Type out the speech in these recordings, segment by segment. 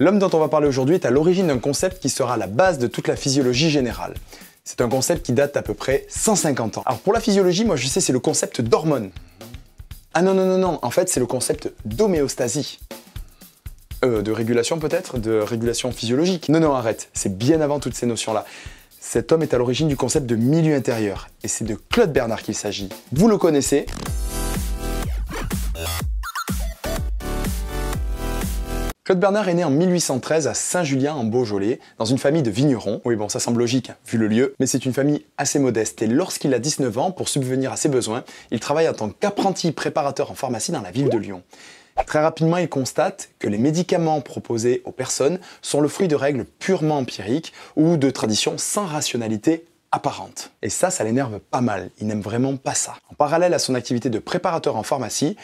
L'homme dont on va parler aujourd'hui est à l'origine d'un concept qui sera la base de toute la physiologie générale. C'est un concept qui date à peu près 150 ans. Alors pour la physiologie, moi je sais c'est le concept d'hormone. Ah non non non non, en fait c'est le concept d'homéostasie. Euh, de régulation peut-être De régulation physiologique Non non arrête, c'est bien avant toutes ces notions-là. Cet homme est à l'origine du concept de milieu intérieur, et c'est de Claude Bernard qu'il s'agit. Vous le connaissez, Claude Bernard est né en 1813 à Saint-Julien en Beaujolais, dans une famille de vignerons. Oui bon, ça semble logique, hein, vu le lieu, mais c'est une famille assez modeste et lorsqu'il a 19 ans, pour subvenir à ses besoins, il travaille en tant qu'apprenti préparateur en pharmacie dans la ville de Lyon. Très rapidement, il constate que les médicaments proposés aux personnes sont le fruit de règles purement empiriques ou de traditions sans rationalité apparente. Et ça, ça l'énerve pas mal, il n'aime vraiment pas ça. En parallèle à son activité de préparateur en pharmacie,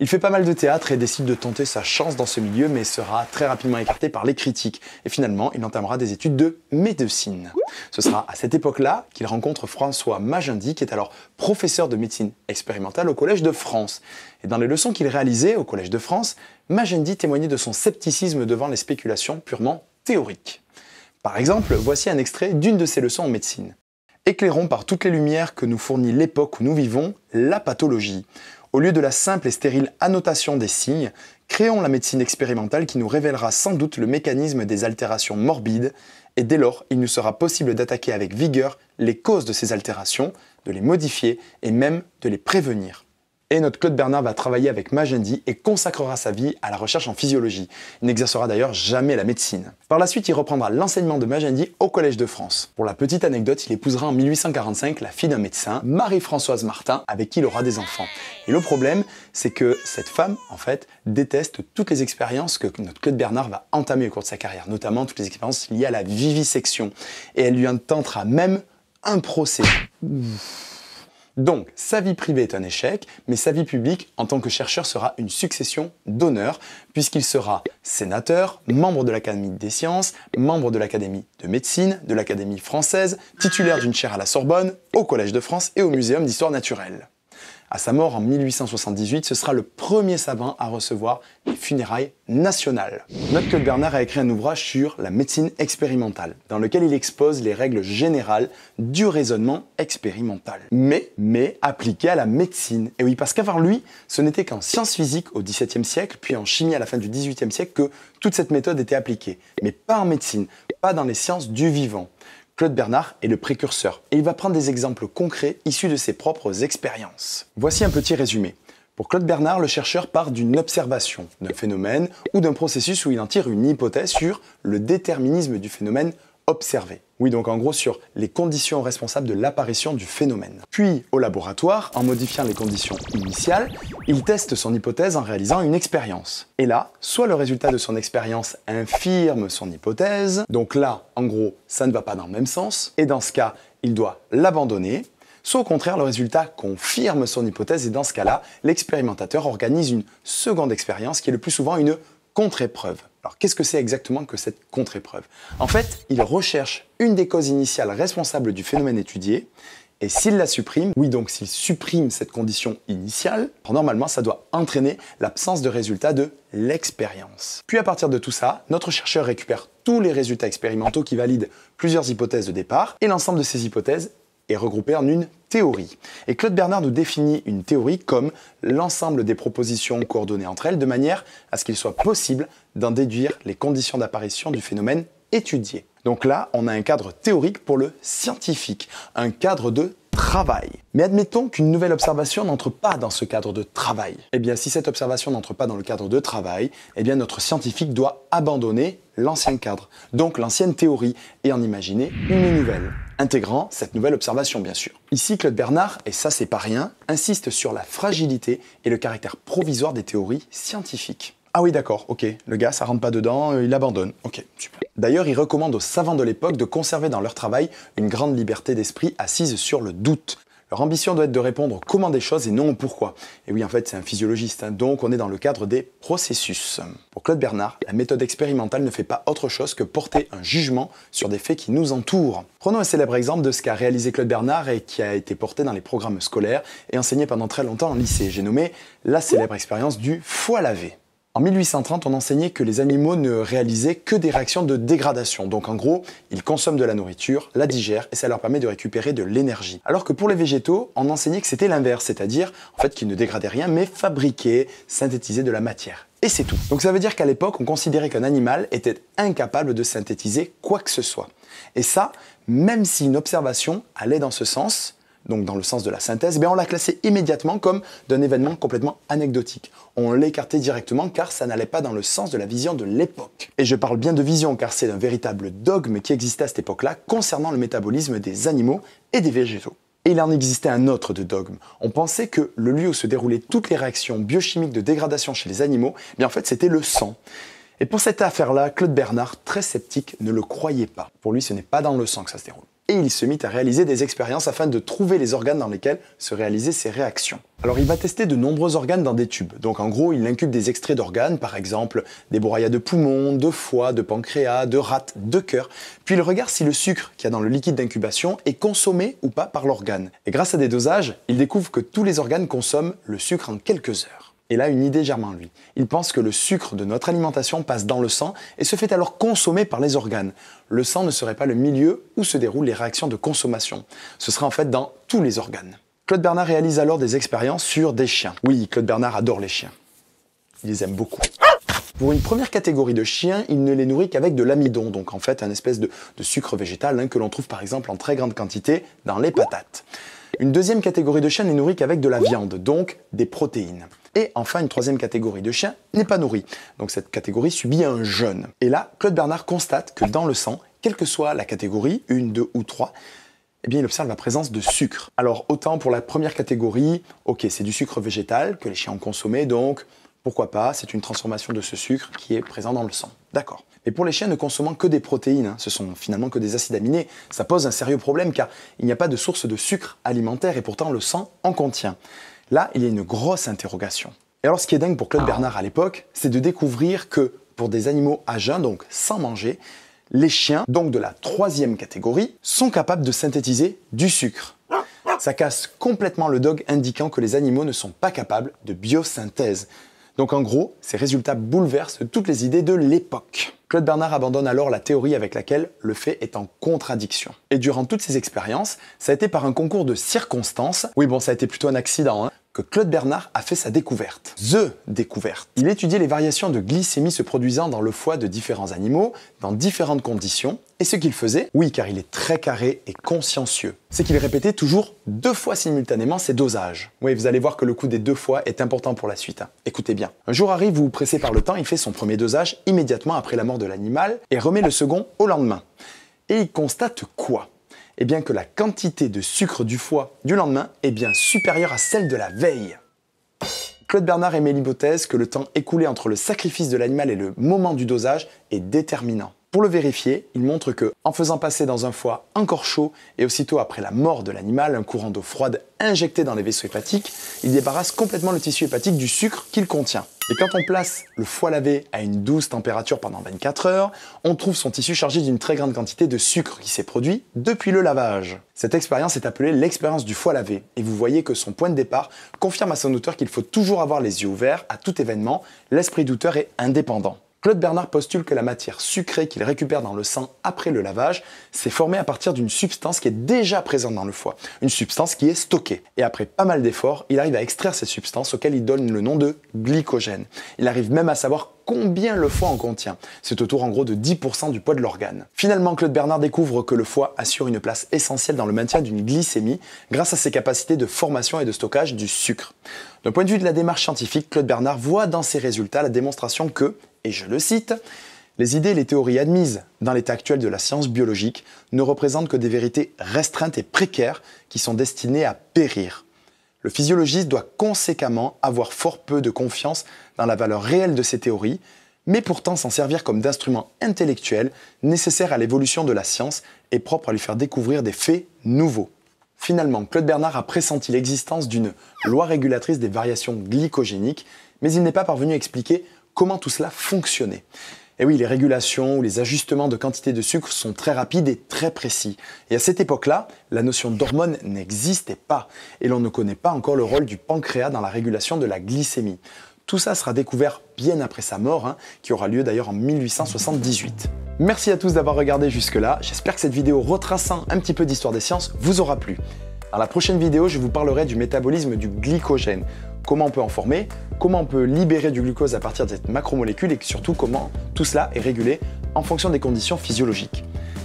il fait pas mal de théâtre et décide de tenter sa chance dans ce milieu, mais sera très rapidement écarté par les critiques. Et finalement, il entamera des études de médecine. Ce sera à cette époque-là qu'il rencontre François Magendie, qui est alors professeur de médecine expérimentale au Collège de France. Et dans les leçons qu'il réalisait au Collège de France, Magendie témoignait de son scepticisme devant les spéculations purement théoriques. Par exemple, voici un extrait d'une de ses leçons en médecine. Éclairons par toutes les lumières que nous fournit l'époque où nous vivons la pathologie. Au lieu de la simple et stérile annotation des signes, créons la médecine expérimentale qui nous révélera sans doute le mécanisme des altérations morbides, et dès lors, il nous sera possible d'attaquer avec vigueur les causes de ces altérations, de les modifier et même de les prévenir. Et notre Claude Bernard va travailler avec Magendie et consacrera sa vie à la recherche en physiologie. Il n'exercera d'ailleurs jamais la médecine. Par la suite, il reprendra l'enseignement de Magendie au Collège de France. Pour la petite anecdote, il épousera en 1845 la fille d'un médecin, Marie-Françoise Martin, avec qui il aura des enfants. Et le problème, c'est que cette femme, en fait, déteste toutes les expériences que notre Claude Bernard va entamer au cours de sa carrière, notamment toutes les expériences liées à la vivisection. Et elle lui intentera même un procès. Donc, sa vie privée est un échec, mais sa vie publique en tant que chercheur sera une succession d'honneurs, puisqu'il sera sénateur, membre de l'Académie des sciences, membre de l'Académie de médecine, de l'Académie française, titulaire d'une chaire à la Sorbonne, au Collège de France et au Muséum d'histoire naturelle. À sa mort en 1878, ce sera le premier savant à recevoir les funérailles nationales. Note que Bernard a écrit un ouvrage sur la médecine expérimentale, dans lequel il expose les règles générales du raisonnement expérimental. Mais, mais appliqué à la médecine. Et oui, parce qu'avant lui, ce n'était qu'en sciences physiques au XVIIe siècle, puis en chimie à la fin du XVIIIe siècle que toute cette méthode était appliquée. Mais pas en médecine, pas dans les sciences du vivant. Claude Bernard est le précurseur et il va prendre des exemples concrets issus de ses propres expériences. Voici un petit résumé. Pour Claude Bernard, le chercheur part d'une observation, d'un phénomène ou d'un processus où il en tire une hypothèse sur le déterminisme du phénomène Observer. Oui, donc en gros sur les conditions responsables de l'apparition du phénomène. Puis, au laboratoire, en modifiant les conditions initiales, il teste son hypothèse en réalisant une expérience. Et là, soit le résultat de son expérience infirme son hypothèse, donc là, en gros, ça ne va pas dans le même sens, et dans ce cas, il doit l'abandonner, soit au contraire, le résultat confirme son hypothèse, et dans ce cas-là, l'expérimentateur organise une seconde expérience qui est le plus souvent une contre-épreuve. Alors qu'est-ce que c'est exactement que cette contre-épreuve En fait, il recherche une des causes initiales responsables du phénomène étudié, et s'il la supprime, oui donc s'il supprime cette condition initiale, normalement ça doit entraîner l'absence de résultat de l'expérience. Puis à partir de tout ça, notre chercheur récupère tous les résultats expérimentaux qui valident plusieurs hypothèses de départ, et l'ensemble de ces hypothèses est regroupé en une théorie. Et Claude Bernard nous définit une théorie comme l'ensemble des propositions coordonnées entre elles de manière à ce qu'il soit possible d'en déduire les conditions d'apparition du phénomène étudié. Donc là, on a un cadre théorique pour le scientifique, un cadre de travail. Mais admettons qu'une nouvelle observation n'entre pas dans ce cadre de travail. Eh bien, si cette observation n'entre pas dans le cadre de travail, eh bien, notre scientifique doit abandonner l'ancien cadre, donc l'ancienne théorie, et en imaginer une nouvelle intégrant cette nouvelle observation bien sûr. Ici, Claude Bernard, et ça c'est pas rien, insiste sur la fragilité et le caractère provisoire des théories scientifiques. Ah oui, d'accord, ok. Le gars, ça rentre pas dedans, euh, il abandonne. Ok, super. D'ailleurs, il recommande aux savants de l'époque de conserver dans leur travail une grande liberté d'esprit assise sur le doute, leur ambition doit être de répondre comment des choses et non pourquoi. Et oui, en fait, c'est un physiologiste, hein. donc on est dans le cadre des processus. Pour Claude Bernard, la méthode expérimentale ne fait pas autre chose que porter un jugement sur des faits qui nous entourent. Prenons un célèbre exemple de ce qu'a réalisé Claude Bernard et qui a été porté dans les programmes scolaires et enseigné pendant très longtemps en lycée. J'ai nommé la célèbre expérience du foie lavé. En 1830, on enseignait que les animaux ne réalisaient que des réactions de dégradation. Donc en gros, ils consomment de la nourriture, la digèrent et ça leur permet de récupérer de l'énergie. Alors que pour les végétaux, on enseignait que c'était l'inverse, c'est-à-dire en fait qu'ils ne dégradaient rien mais fabriquaient, synthétisaient de la matière. Et c'est tout. Donc ça veut dire qu'à l'époque, on considérait qu'un animal était incapable de synthétiser quoi que ce soit. Et ça, même si une observation allait dans ce sens, donc dans le sens de la synthèse, bien on l'a classé immédiatement comme d'un événement complètement anecdotique. On l'écartait directement car ça n'allait pas dans le sens de la vision de l'époque. Et je parle bien de vision car c'est un véritable dogme qui existait à cette époque-là concernant le métabolisme des animaux et des végétaux. Et il en existait un autre de dogme. On pensait que le lieu où se déroulaient toutes les réactions biochimiques de dégradation chez les animaux, eh bien en fait c'était le sang. Et pour cette affaire-là, Claude Bernard, très sceptique, ne le croyait pas. Pour lui, ce n'est pas dans le sang que ça se déroule et il se mit à réaliser des expériences afin de trouver les organes dans lesquels se réalisaient ces réactions. Alors il va tester de nombreux organes dans des tubes, donc en gros il incube des extraits d'organes, par exemple des broyats de poumons, de foie, de pancréas, de rate, de cœur, puis il regarde si le sucre qu'il y a dans le liquide d'incubation est consommé ou pas par l'organe. Et grâce à des dosages, il découvre que tous les organes consomment le sucre en quelques heures. Et là, une idée germain, lui. Il pense que le sucre de notre alimentation passe dans le sang et se fait alors consommer par les organes. Le sang ne serait pas le milieu où se déroulent les réactions de consommation. Ce serait en fait dans tous les organes. Claude Bernard réalise alors des expériences sur des chiens. Oui, Claude Bernard adore les chiens. Il les aime beaucoup. Pour une première catégorie de chiens, il ne les nourrit qu'avec de l'amidon, donc en fait un espèce de, sucre végétal hein, que l'on trouve par exemple en très grande quantité dans les patates. Une deuxième catégorie de chiens les nourrit qu'avec de la viande, donc des protéines. Et enfin, une troisième catégorie de chiens n'est pas nourrie. Donc cette catégorie subit un jeûne. Et là, Claude Bernard constate que dans le sang, quelle que soit la catégorie, une, deux ou trois, eh bien, il observe la présence de sucre. Alors, autant pour la première catégorie, ok, c'est du sucre végétal que les chiens ont consommé, donc pourquoi pas, c'est une transformation de ce sucre qui est présent dans le sang. D'accord. Mais pour les chiens ne consommant que des protéines, hein, ce sont finalement que des acides aminés, ça pose un sérieux problème car il n'y a pas de source de sucre alimentaire et pourtant le sang en contient. Là, il y a une grosse interrogation. Et alors, ce qui est dingue pour Claude ah. Bernard à l'époque, c'est de découvrir que pour des animaux à jeun, donc sans manger, les chiens, donc de la troisième catégorie, sont capables de synthétiser du sucre. Ça casse complètement le dog indiquant que les animaux ne sont pas capables de biosynthèse. Donc en gros, ces résultats bouleversent toutes les idées de l'époque. Claude Bernard abandonne alors la théorie avec laquelle le fait est en contradiction. Et durant toutes ces expériences, ça a été par un concours de circonstances, oui bon ça a été plutôt un accident, hein que Claude Bernard a fait sa découverte. The découverte. Il étudiait les variations de glycémie se produisant dans le foie de différents animaux, dans différentes conditions, et ce qu'il faisait, oui car il est très carré et consciencieux, c'est qu'il répétait toujours deux fois simultanément ses dosages. Oui, vous allez voir que le coup des deux fois est important pour la suite. Hein. Écoutez bien. Un jour arrive vous pressé par le temps, il fait son premier dosage immédiatement après la mort de l'animal et remet le second au lendemain. Et il constate quoi et eh bien que la quantité de sucre du foie du lendemain est bien supérieure à celle de la veille. Claude Bernard émet l'hypothèse que le temps écoulé entre le sacrifice de l'animal et le moment du dosage est déterminant. Pour le vérifier, il montre que, en faisant passer dans un foie encore chaud et aussitôt après la mort de l'animal un courant d'eau froide injecté dans les vaisseaux hépatiques, il débarrasse complètement le tissu hépatique du sucre qu'il contient. Et quand on place le foie lavé à une douce température pendant 24 heures, on trouve son tissu chargé d'une très grande quantité de sucre qui s'est produit depuis le lavage. Cette expérience est appelée l'expérience du foie lavé, et vous voyez que son point de départ confirme à son auteur qu'il faut toujours avoir les yeux ouverts à tout événement, l'esprit d'auteur est indépendant. Claude Bernard postule que la matière sucrée qu'il récupère dans le sang après le lavage s'est formée à partir d'une substance qui est déjà présente dans le foie, une substance qui est stockée. Et après pas mal d'efforts, il arrive à extraire cette substance auxquelles il donne le nom de glycogène. Il arrive même à savoir combien le foie en contient. C'est autour en gros de 10% du poids de l'organe. Finalement, Claude Bernard découvre que le foie assure une place essentielle dans le maintien d'une glycémie grâce à ses capacités de formation et de stockage du sucre. D'un point de vue de la démarche scientifique, Claude Bernard voit dans ses résultats la démonstration que, et je le cite, les idées et les théories admises dans l'état actuel de la science biologique ne représentent que des vérités restreintes et précaires qui sont destinées à périr. Le physiologiste doit conséquemment avoir fort peu de confiance dans la valeur réelle de ces théories, mais pourtant s'en servir comme d'instrument intellectuel nécessaire à l'évolution de la science et propre à lui faire découvrir des faits nouveaux. Finalement, Claude Bernard a pressenti l'existence d'une loi régulatrice des variations glycogéniques, mais il n'est pas parvenu à expliquer comment tout cela fonctionnait. Et eh oui, les régulations ou les ajustements de quantité de sucre sont très rapides et très précis. Et à cette époque-là, la notion d'hormone n'existait pas et l'on ne connaît pas encore le rôle du pancréas dans la régulation de la glycémie. Tout ça sera découvert bien après sa mort, hein, qui aura lieu d'ailleurs en 1878. Merci à tous d'avoir regardé jusque-là, j'espère que cette vidéo retraçant un petit peu d'histoire des sciences vous aura plu. Dans la prochaine vidéo, je vous parlerai du métabolisme du glycogène, comment on peut en former, comment on peut libérer du glucose à partir de cette macromolécule et surtout comment tout cela est régulé en fonction des conditions physiologiques.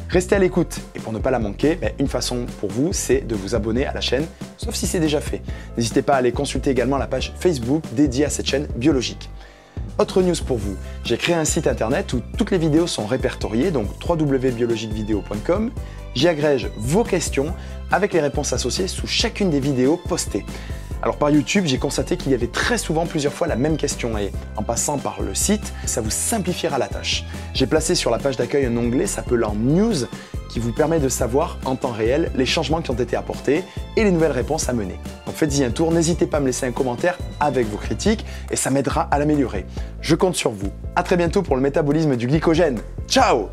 Restez à l'écoute et pour ne pas la manquer, ben, une façon pour vous, c'est de vous abonner à la chaîne, sauf si c'est déjà fait. N'hésitez pas à aller consulter également la page Facebook dédiée à cette chaîne biologique. Autre news pour vous, j'ai créé un site internet où toutes les vidéos sont répertoriées, donc www.biologiquevideo.com. J'y agrège vos questions avec les réponses associées sous chacune des vidéos postées. Alors par YouTube, j'ai constaté qu'il y avait très souvent plusieurs fois la même question et en passant par le site, ça vous simplifiera la tâche. J'ai placé sur la page d'accueil un onglet s'appelant News qui vous permet de savoir en temps réel les changements qui ont été apportés et les nouvelles réponses à mener. Donc faites-y un tour, n'hésitez pas à me laisser un commentaire avec vos critiques et ça m'aidera à l'améliorer. Je compte sur vous. À très bientôt pour le métabolisme du glycogène. Ciao